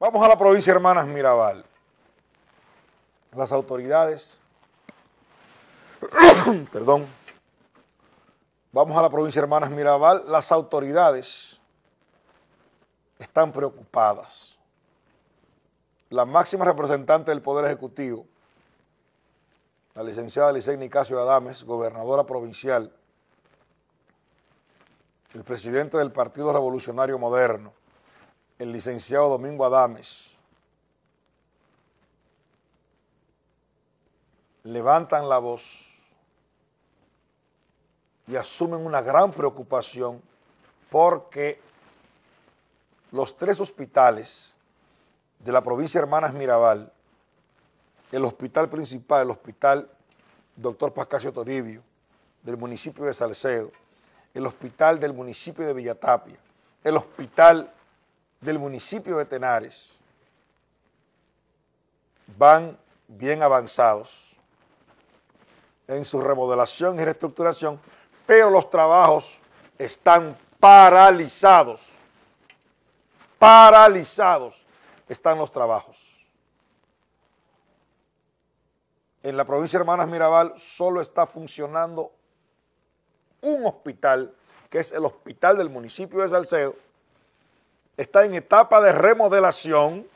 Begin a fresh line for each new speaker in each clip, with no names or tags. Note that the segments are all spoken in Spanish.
Vamos a la provincia Hermanas Mirabal. Las autoridades, perdón, vamos a la provincia Hermanas Mirabal, las autoridades están preocupadas. La máxima representante del Poder Ejecutivo, la licenciada Licey Nicasio Adames, gobernadora provincial, el presidente del Partido Revolucionario Moderno, el licenciado Domingo Adames, levantan la voz y asumen una gran preocupación porque los tres hospitales de la provincia Hermanas Mirabal, el hospital principal, el hospital Doctor Pascasio Toribio, del municipio de Salcedo, el hospital del municipio de Villatapia, el hospital del municipio de Tenares van bien avanzados en su remodelación y reestructuración, pero los trabajos están paralizados. Paralizados están los trabajos. En la provincia de Hermanas Mirabal solo está funcionando un hospital, que es el hospital del municipio de Salcedo, está en etapa de remodelación,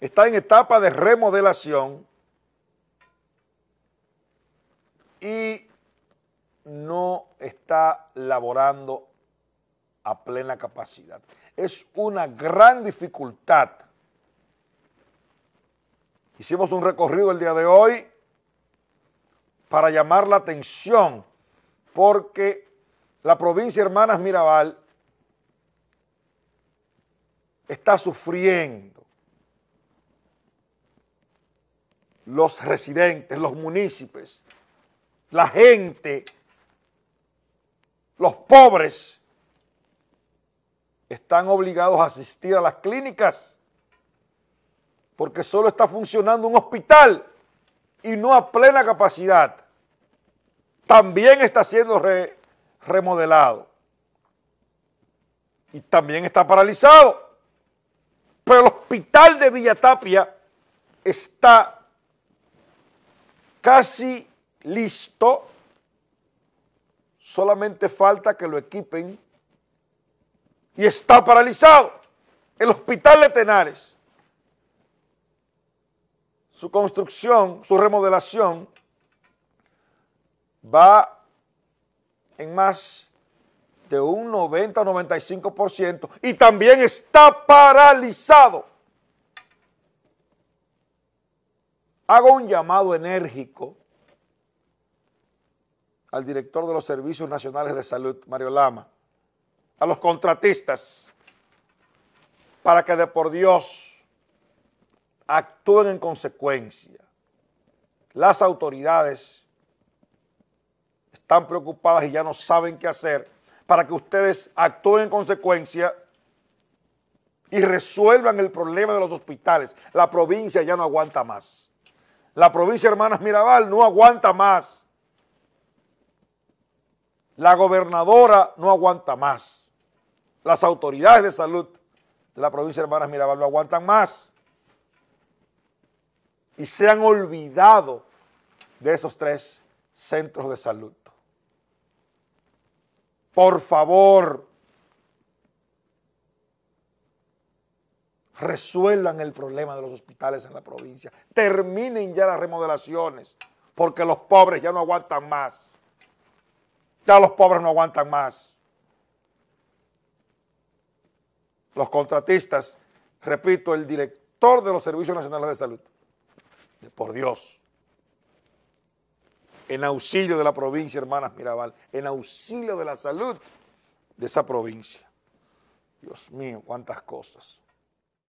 está en etapa de remodelación y no está laborando a plena capacidad. Es una gran dificultad. Hicimos un recorrido el día de hoy para llamar la atención porque la provincia Hermanas Mirabal está sufriendo los residentes, los municipios, la gente, los pobres, están obligados a asistir a las clínicas porque solo está funcionando un hospital y no a plena capacidad. También está siendo remodelado y también está paralizado. Pero el hospital de Villatapia está casi listo, solamente falta que lo equipen y está paralizado. El hospital de Tenares, su construcción, su remodelación va en más de un 90-95% y también está paralizado. Hago un llamado enérgico al director de los Servicios Nacionales de Salud, Mario Lama, a los contratistas, para que de por Dios actúen en consecuencia. Las autoridades están preocupadas y ya no saben qué hacer para que ustedes actúen en consecuencia y resuelvan el problema de los hospitales. La provincia ya no aguanta más. La provincia Hermanas Mirabal no aguanta más. La gobernadora no aguanta más. Las autoridades de salud de la provincia Hermanas Mirabal no aguantan más. Y se han olvidado de esos tres centros de salud. Por favor, resuelvan el problema de los hospitales en la provincia. Terminen ya las remodelaciones, porque los pobres ya no aguantan más. Ya los pobres no aguantan más. Los contratistas, repito, el director de los Servicios Nacionales de Salud, por Dios, en auxilio de la provincia, hermanas Mirabal, en auxilio de la salud de esa provincia. Dios mío, cuántas cosas.